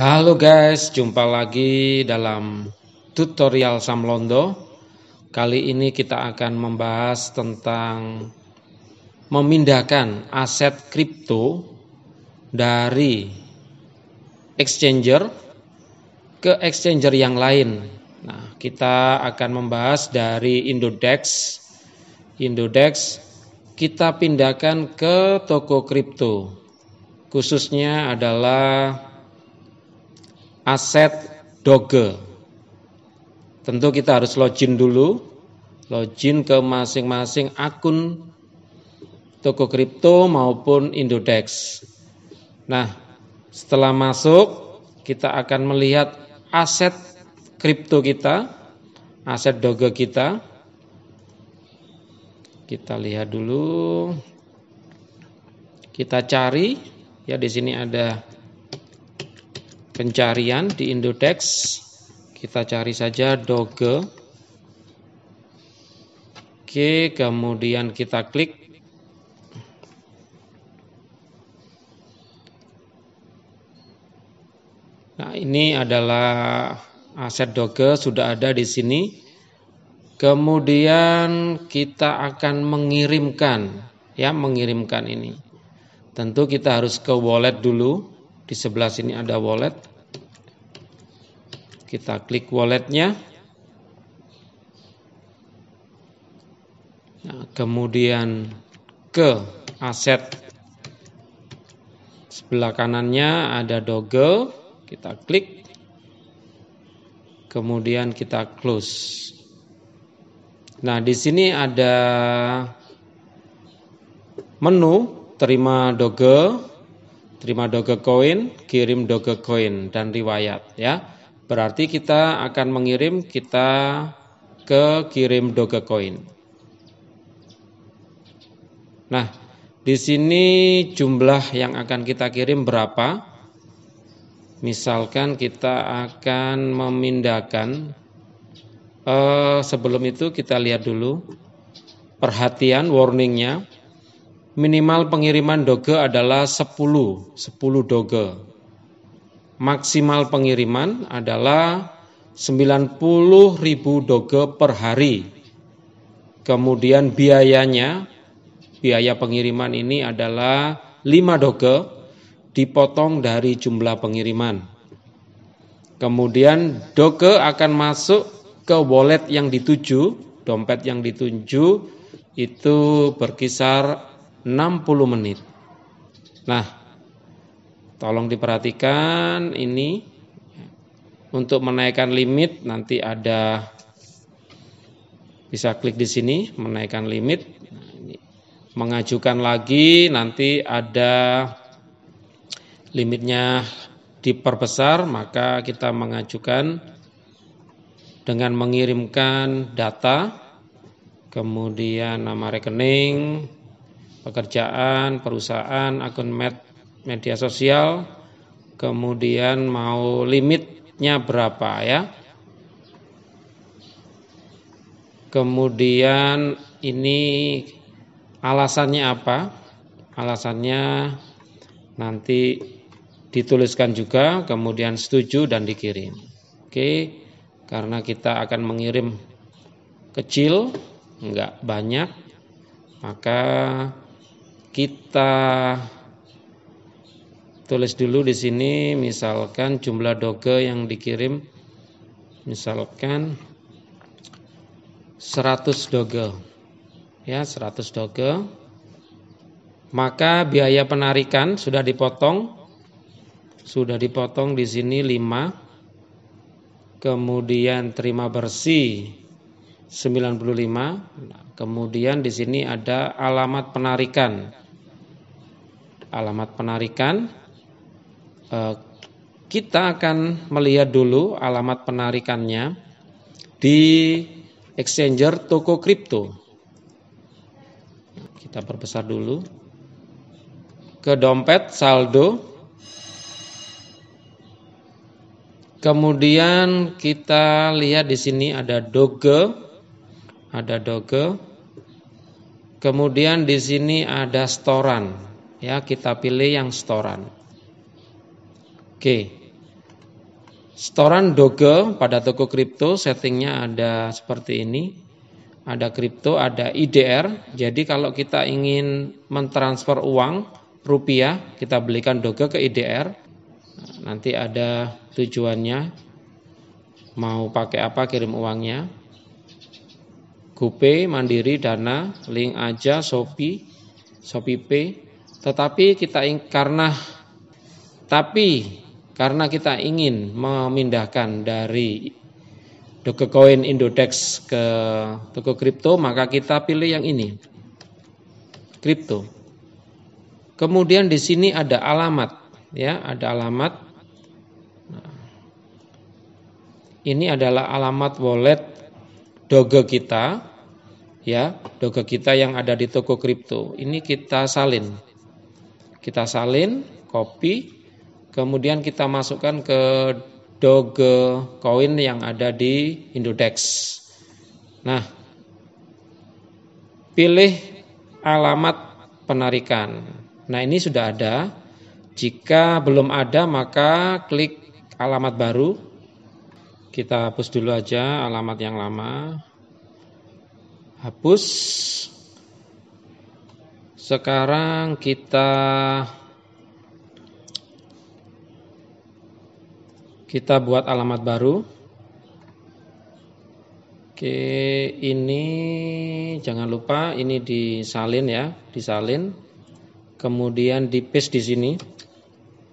Halo guys, jumpa lagi dalam tutorial Samlondo. Kali ini kita akan membahas tentang memindahkan aset kripto dari exchanger ke exchanger yang lain. Nah, kita akan membahas dari Indodex. Indodex kita pindahkan ke toko kripto. Khususnya adalah aset Doge. Tentu kita harus login dulu, login ke masing-masing akun toko kripto maupun Indodex. Nah, setelah masuk kita akan melihat aset kripto kita, aset Doge kita. Kita lihat dulu. Kita cari ya di sini ada pencarian di Indodex kita cari saja doge Oke kemudian kita klik Nah ini adalah aset doge sudah ada di sini kemudian kita akan mengirimkan ya mengirimkan ini tentu kita harus ke wallet dulu di sebelah sini ada wallet kita klik walletnya. Nah, kemudian ke aset sebelah kanannya ada Doge kita klik kemudian kita close nah di sini ada menu terima Doge terima doge coin kirim doge coin dan riwayat ya Berarti kita akan mengirim kita ke kirim Dogecoin. Nah, di sini jumlah yang akan kita kirim berapa? Misalkan kita akan memindahkan eh, sebelum itu kita lihat dulu perhatian warningnya minimal pengiriman doge adalah 10 10 doge maksimal pengiriman adalah 90.000 doge per hari. Kemudian biayanya, biaya pengiriman ini adalah 5 doge dipotong dari jumlah pengiriman. Kemudian doge akan masuk ke wallet yang dituju, dompet yang dituju itu berkisar 60 menit. Nah, Tolong diperhatikan ini untuk menaikkan limit nanti ada bisa klik di sini menaikkan limit. Nah, mengajukan lagi nanti ada limitnya diperbesar maka kita mengajukan dengan mengirimkan data kemudian nama rekening, pekerjaan, perusahaan, akun med media sosial, kemudian mau limitnya berapa ya. Kemudian ini alasannya apa? Alasannya nanti dituliskan juga, kemudian setuju dan dikirim. Oke, karena kita akan mengirim kecil, enggak banyak, maka kita tulis dulu di sini misalkan jumlah doge yang dikirim misalkan 100 doge ya 100 doge maka biaya penarikan sudah dipotong sudah dipotong di sini 5 kemudian terima bersih 95 nah, kemudian di sini ada alamat penarikan alamat penarikan Eh, kita akan melihat dulu alamat penarikannya di exchanger toko kripto. Kita perbesar dulu. Ke dompet saldo. Kemudian kita lihat di sini ada doge, ada doge. Kemudian di sini ada storan. Ya, kita pilih yang storan. Oke. Setoran Doge pada toko kripto settingnya ada seperti ini. Ada kripto, ada IDR. Jadi kalau kita ingin mentransfer uang rupiah, kita belikan Doge ke IDR. Nanti ada tujuannya mau pakai apa kirim uangnya. GoPay, Mandiri, Dana, Link aja, Shopee, ShopeePay. Tetapi kita karena tapi karena kita ingin memindahkan dari Dogecoin Indodex ke toko kripto, maka kita pilih yang ini. Kripto. Kemudian di sini ada alamat, ya, ada alamat. Nah, ini adalah alamat wallet Doge kita, ya, Doge kita yang ada di toko kripto. Ini kita salin. Kita salin, copy, Kemudian kita masukkan ke Doge koin yang ada di Indodex. Nah, pilih alamat penarikan. Nah, ini sudah ada. Jika belum ada, maka klik alamat baru. Kita hapus dulu aja alamat yang lama. Hapus. Sekarang kita Kita buat alamat baru. Oke, ini jangan lupa ini disalin ya, disalin. Kemudian di paste di sini.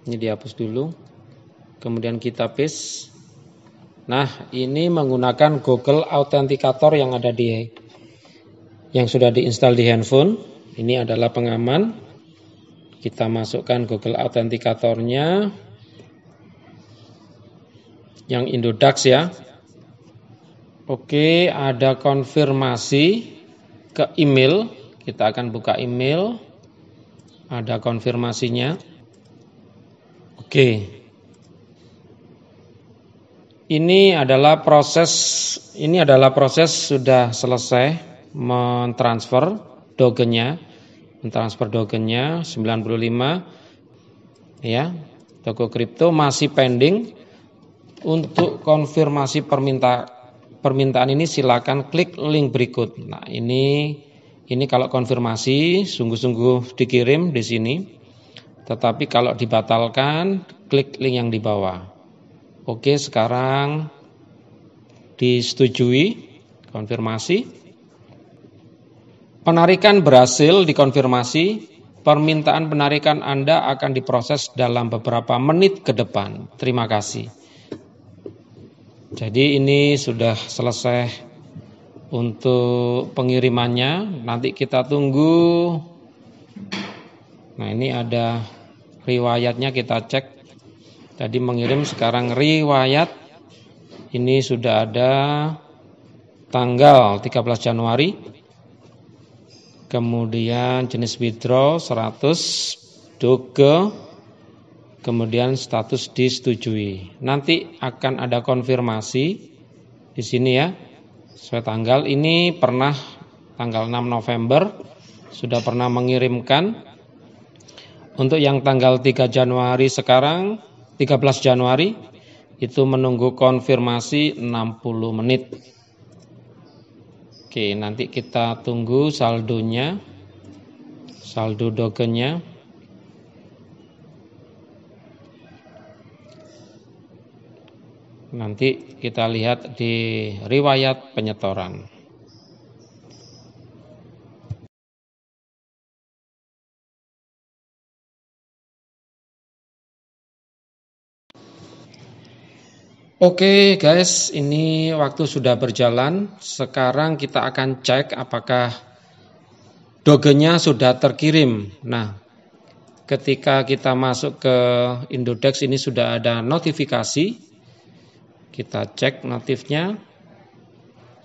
Ini dihapus dulu. Kemudian kita paste. Nah, ini menggunakan Google Authenticator yang ada di yang sudah diinstal di handphone. Ini adalah pengaman. Kita masukkan Google Authenticator-nya yang Indodax ya. Oke, ada konfirmasi ke email. Kita akan buka email. Ada konfirmasinya. Oke. Ini adalah proses ini adalah proses sudah selesai mentransfer dogennya, mentransfer dogennya 95 ya. Toko kripto masih pending untuk konfirmasi perminta, permintaan ini silakan klik link berikut. Nah, ini ini kalau konfirmasi sungguh-sungguh dikirim di sini. Tetapi kalau dibatalkan, klik link yang di bawah. Oke, sekarang disetujui konfirmasi. Penarikan berhasil dikonfirmasi. Permintaan penarikan Anda akan diproses dalam beberapa menit ke depan. Terima kasih. Jadi ini sudah selesai untuk pengirimannya. Nanti kita tunggu. Nah ini ada riwayatnya kita cek. Tadi mengirim sekarang riwayat. Ini sudah ada tanggal 13 Januari. Kemudian jenis withdraw 100 doge kemudian status disetujui. Nanti akan ada konfirmasi di sini ya. Sesuai tanggal ini pernah tanggal 6 November sudah pernah mengirimkan untuk yang tanggal 3 Januari sekarang 13 Januari itu menunggu konfirmasi 60 menit. Oke, nanti kita tunggu saldonya. Saldo dokennya nanti kita lihat di riwayat penyetoran. Oke okay guys, ini waktu sudah berjalan. Sekarang kita akan cek apakah dogenya sudah terkirim. Nah, ketika kita masuk ke Indodex ini sudah ada notifikasi kita cek notifnya.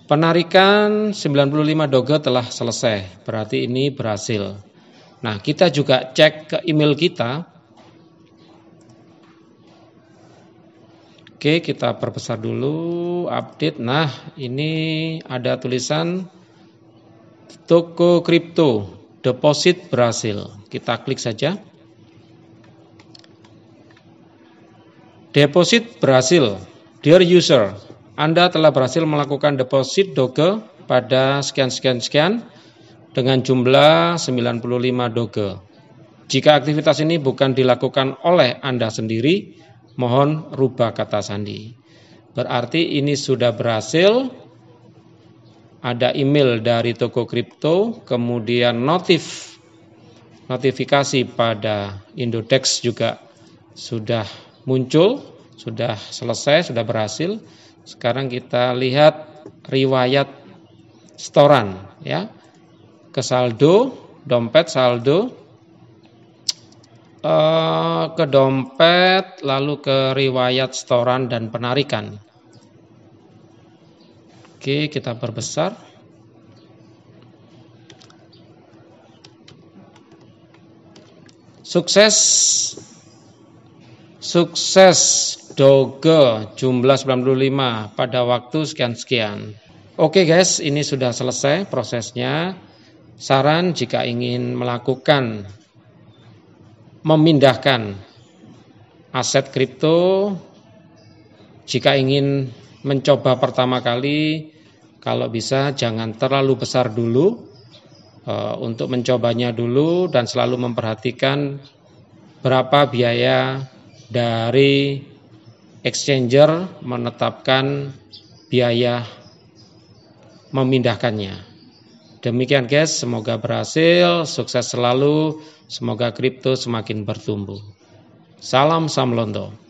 Penarikan 95 doge telah selesai, berarti ini berhasil. Nah, kita juga cek ke email kita. Oke, kita perbesar dulu, update. Nah, ini ada tulisan toko kripto deposit berhasil. Kita klik saja. Deposit berhasil. Dear user, Anda telah berhasil melakukan deposit doge pada sekian-sekian-sekian dengan jumlah 95 doge. Jika aktivitas ini bukan dilakukan oleh Anda sendiri, mohon rubah kata sandi. Berarti ini sudah berhasil ada email dari toko kripto, kemudian notif notifikasi pada Indodex juga sudah muncul sudah selesai, sudah berhasil. Sekarang kita lihat riwayat setoran ya. Ke saldo, dompet saldo eh, ke dompet lalu ke riwayat setoran dan penarikan. Oke, kita perbesar. Sukses sukses Doge jumlah 95 pada waktu sekian-sekian. Oke guys, ini sudah selesai prosesnya. Saran jika ingin melakukan memindahkan aset kripto jika ingin mencoba pertama kali kalau bisa jangan terlalu besar dulu e, untuk mencobanya dulu dan selalu memperhatikan berapa biaya dari exchanger menetapkan biaya memindahkannya. Demikian guys, semoga berhasil, sukses selalu, semoga kripto semakin bertumbuh. Salam Samlondo.